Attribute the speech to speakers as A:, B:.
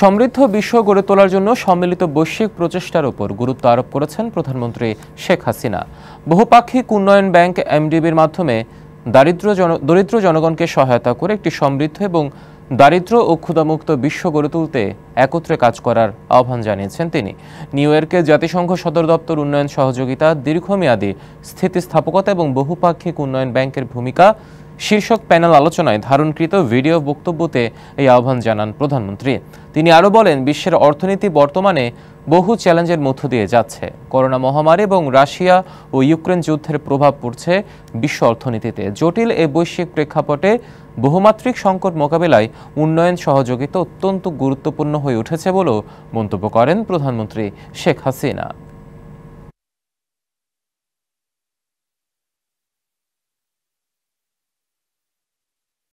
A: সমৃদ্ধ বিশ্ব গড়ে তোলার জন্য সম্মিলিত বৈশ্বিক প্রচেষ্টার উপর গুরুত্ব আরোপ করেছেন প্রধানমন্ত্রী শেখ হাসিনা বহুপাক্ষিক উন্নয়ন ব্যাংক এমডিবির মাধ্যমে দারিদ্র জন দরিদ্র জনগণকে সহায়তা করে একটি সমৃদ্ধ এবং দারিদ্র ও ক্ষুদামুক্ত বিশ্ব গড়ে তুলতে একত্রে কাজ করার আহ্বান জানিয়েছেন তিনি নিউ ইয়র্কে জাতিসংঘ সদর দপ্তর উন্নয়ন সহযোগিতা দীর্ঘমেয়াদী স্থিতিস্থাপকতা এবং বহুপাক্ষিক উন্নয়ন ব্যাংকের ভূমিকা শীর্ষক প্যানেল আলোচনায় ধারণকৃত ভিডিও বক্তব্যতে এই আহ্বান জানান প্রধানমন্ত্রী তিনি আরও বলেন বিশ্বের অর্থনীতি বর্তমানে বহু চ্যালেঞ্জের মধ্য দিয়ে যাচ্ছে করোনা মহামারী এবং রাশিয়া ও ইউক্রেন যুদ্ধের প্রভাব পড়ছে বিশ্ব অর্থনীতিতে জটিল এ বৈশ্বিক প্রেক্ষাপটে বহুমাত্রিক সংকট মোকাবেলায় উন্নয়ন সহযোগিতা অত্যন্ত গুরুত্বপূর্ণ হয়ে উঠেছে বলেও মন্তব্য করেন প্রধানমন্ত্রী শেখ হাসিনা